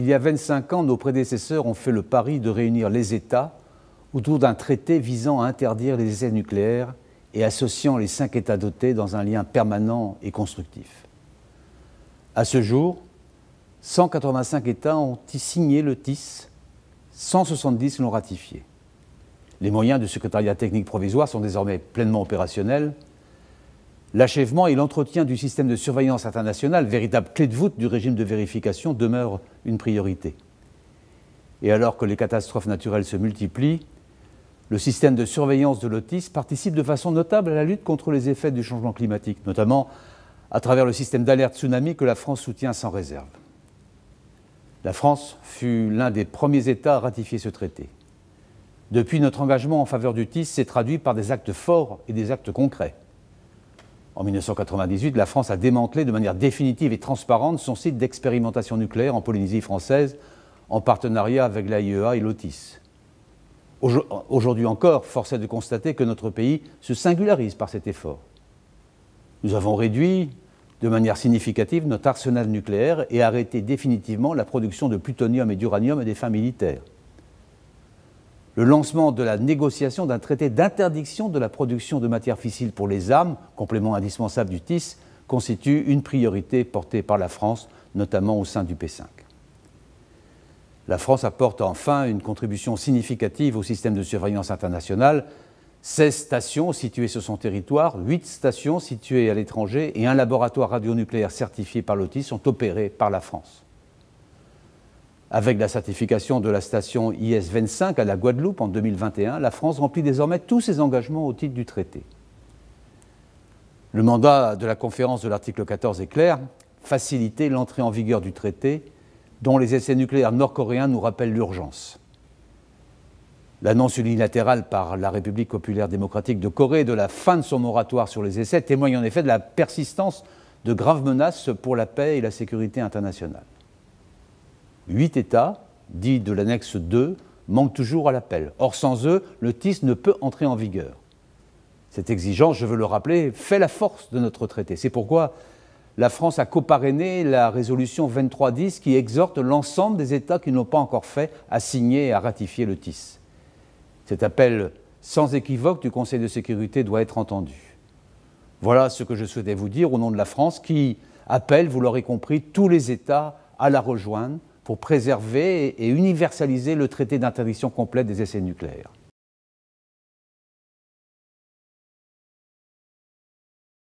Il y a 25 ans, nos prédécesseurs ont fait le pari de réunir les États autour d'un traité visant à interdire les essais nucléaires et associant les cinq États dotés dans un lien permanent et constructif. À ce jour, 185 États ont signé le TIS, 170 l'ont ratifié. Les moyens du secrétariat technique provisoire sont désormais pleinement opérationnels L'achèvement et l'entretien du système de surveillance internationale, véritable clé de voûte du régime de vérification, demeurent une priorité. Et alors que les catastrophes naturelles se multiplient, le système de surveillance de l'OTIS participe de façon notable à la lutte contre les effets du changement climatique, notamment à travers le système d'alerte tsunami que la France soutient sans réserve. La France fut l'un des premiers États à ratifier ce traité. Depuis, notre engagement en faveur du TIS s'est traduit par des actes forts et des actes concrets. En 1998, la France a démantelé de manière définitive et transparente son site d'expérimentation nucléaire en Polynésie française en partenariat avec l'AIEA et l'OTIS. Aujourd'hui encore, force est de constater que notre pays se singularise par cet effort. Nous avons réduit de manière significative notre arsenal nucléaire et arrêté définitivement la production de plutonium et d'uranium à des fins militaires le lancement de la négociation d'un traité d'interdiction de la production de matières fissiles pour les armes, complément indispensable du TIS, constitue une priorité portée par la France, notamment au sein du P5. La France apporte enfin une contribution significative au système de surveillance internationale 16 stations situées sur son territoire, 8 stations situées à l'étranger et un laboratoire radionucléaire certifié par l'OTIS sont opérés par la France. Avec la certification de la station IS-25 à la Guadeloupe en 2021, la France remplit désormais tous ses engagements au titre du traité. Le mandat de la conférence de l'article 14 est clair, faciliter l'entrée en vigueur du traité dont les essais nucléaires nord-coréens nous rappellent l'urgence. L'annonce unilatérale par la République populaire démocratique de Corée de la fin de son moratoire sur les essais témoigne en effet de la persistance de graves menaces pour la paix et la sécurité internationale. Huit États, dits de l'annexe 2, manquent toujours à l'appel. Or, sans eux, le TIS ne peut entrer en vigueur. Cette exigence, je veux le rappeler, fait la force de notre traité. C'est pourquoi la France a coparrainé la résolution 2310 qui exhorte l'ensemble des États qui n'ont pas encore fait à signer et à ratifier le TIS. Cet appel sans équivoque du Conseil de sécurité doit être entendu. Voilà ce que je souhaitais vous dire au nom de la France qui appelle, vous l'aurez compris, tous les États à la rejoindre pour préserver et universaliser le traité d'interdiction complète des essais nucléaires.